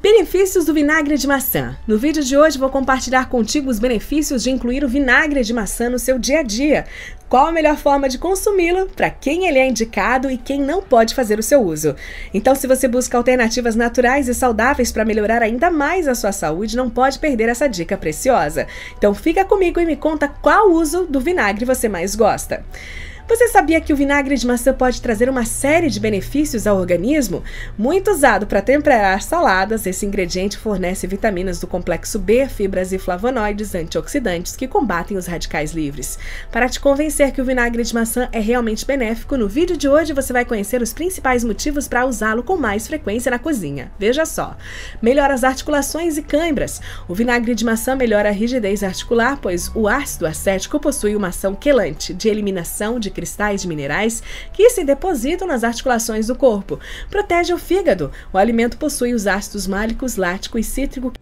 Benefícios do vinagre de maçã. No vídeo de hoje vou compartilhar contigo os benefícios de incluir o vinagre de maçã no seu dia a dia. Qual a melhor forma de consumi-lo, para quem ele é indicado e quem não pode fazer o seu uso. Então, se você busca alternativas naturais e saudáveis para melhorar ainda mais a sua saúde, não pode perder essa dica preciosa. Então, fica comigo e me conta qual uso do vinagre você mais gosta. Você sabia que o vinagre de maçã pode trazer uma série de benefícios ao organismo? Muito usado para temperar saladas, esse ingrediente fornece vitaminas do complexo B, fibras e flavonoides antioxidantes que combatem os radicais livres. Para te convencer que o vinagre de maçã é realmente benéfico, no vídeo de hoje você vai conhecer os principais motivos para usá-lo com mais frequência na cozinha. Veja só: melhora as articulações e cãibras. O vinagre de maçã melhora a rigidez articular, pois o ácido acético possui uma ação quelante de eliminação de cristais de minerais que se depositam nas articulações do corpo. Protege o fígado. O alimento possui os ácidos málicos, lático e cítrico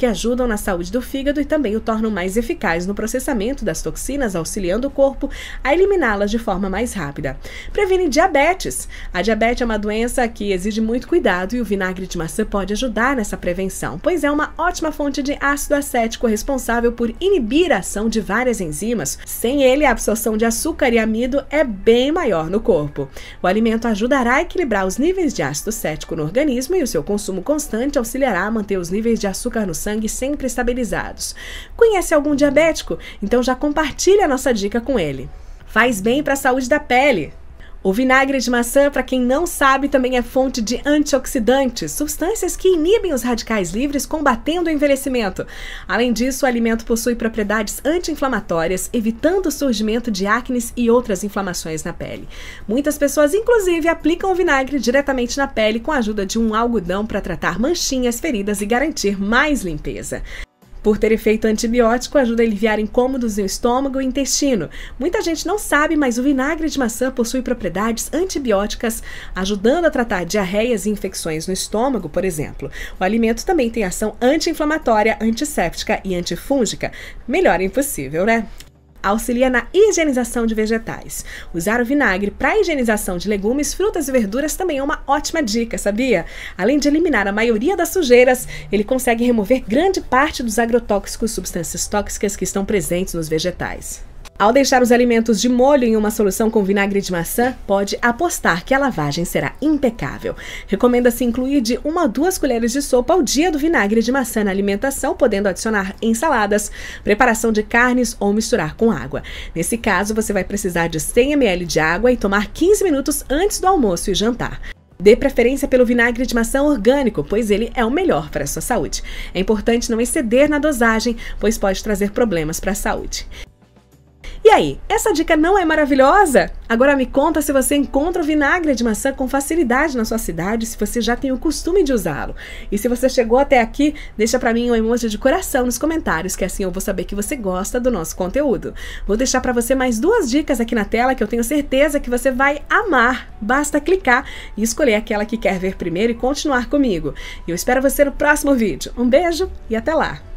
que ajudam na saúde do fígado e também o tornam mais eficaz no processamento das toxinas, auxiliando o corpo a eliminá-las de forma mais rápida. Previne diabetes. A diabetes é uma doença que exige muito cuidado e o vinagre de maçã pode ajudar nessa prevenção, pois é uma ótima fonte de ácido acético responsável por inibir a ação de várias enzimas. Sem ele, a absorção de açúcar e amido é bem maior no corpo. O alimento ajudará a equilibrar os níveis de ácido cético no organismo e o seu consumo constante auxiliará a manter os níveis de açúcar no sangue sangue sempre estabilizados. Conhece algum diabético? Então já compartilha a nossa dica com ele. Faz bem para a saúde da pele. O vinagre de maçã, para quem não sabe, também é fonte de antioxidantes, substâncias que inibem os radicais livres, combatendo o envelhecimento. Além disso, o alimento possui propriedades anti-inflamatórias, evitando o surgimento de acnes e outras inflamações na pele. Muitas pessoas, inclusive, aplicam o vinagre diretamente na pele com a ajuda de um algodão para tratar manchinhas, feridas e garantir mais limpeza. Por ter efeito antibiótico, ajuda a aliviar incômodos no estômago e intestino. Muita gente não sabe, mas o vinagre de maçã possui propriedades antibióticas, ajudando a tratar diarreias e infecções no estômago, por exemplo. O alimento também tem ação anti-inflamatória, antisséptica e antifúngica. Melhor impossível, né? auxilia na higienização de vegetais. Usar o vinagre para higienização de legumes, frutas e verduras também é uma ótima dica, sabia? Além de eliminar a maioria das sujeiras, ele consegue remover grande parte dos agrotóxicos, substâncias tóxicas que estão presentes nos vegetais. Ao deixar os alimentos de molho em uma solução com vinagre de maçã, pode apostar que a lavagem será impecável. Recomenda-se incluir de uma a duas colheres de sopa ao dia do vinagre de maçã na alimentação, podendo adicionar em saladas, preparação de carnes ou misturar com água. Nesse caso, você vai precisar de 100 ml de água e tomar 15 minutos antes do almoço e jantar. Dê preferência pelo vinagre de maçã orgânico, pois ele é o melhor para a sua saúde. É importante não exceder na dosagem, pois pode trazer problemas para a saúde. E aí, essa dica não é maravilhosa? Agora me conta se você encontra o vinagre de maçã com facilidade na sua cidade, se você já tem o costume de usá-lo. E se você chegou até aqui, deixa para mim um emoji de coração nos comentários, que assim eu vou saber que você gosta do nosso conteúdo. Vou deixar para você mais duas dicas aqui na tela que eu tenho certeza que você vai amar. Basta clicar e escolher aquela que quer ver primeiro e continuar comigo. Eu espero você no próximo vídeo. Um beijo e até lá!